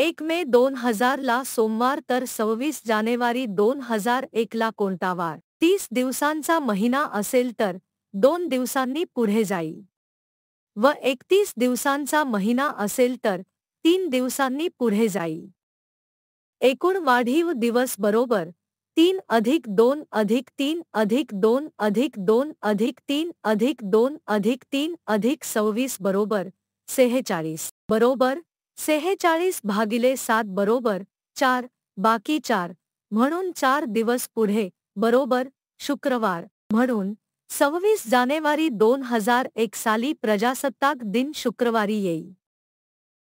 एक मे दोन हजार ला सोमवार तर सव्वीस जानेवारी दोन हजार एक ला कोणता वार तीस दिवसांचा महिना असेल तर दोन दिवसांनी पुढे जाईल व एकतीस दिवसांचा महिना असेल तर तीन दिवसांनी पुढे जाईल एकूण वाढीव दिवस बरोबर तीन अधिक दोन अधिक तीन अधिक दोन अधिक दोन अधिक तीन अधिक दोन अधिक तीन अधिक सव्वीस बरोबर सेहेचाळीस बरोबर सेहेचाळीस भागिले सात बरोबर चार बाकी चार म्हणून चार दिवस पुढे बरोबर शुक्रवार म्हणून सव्वीस जानेवारी दोन हजार एक साली प्रजासत्ताक दिन शुक्रवारी येई.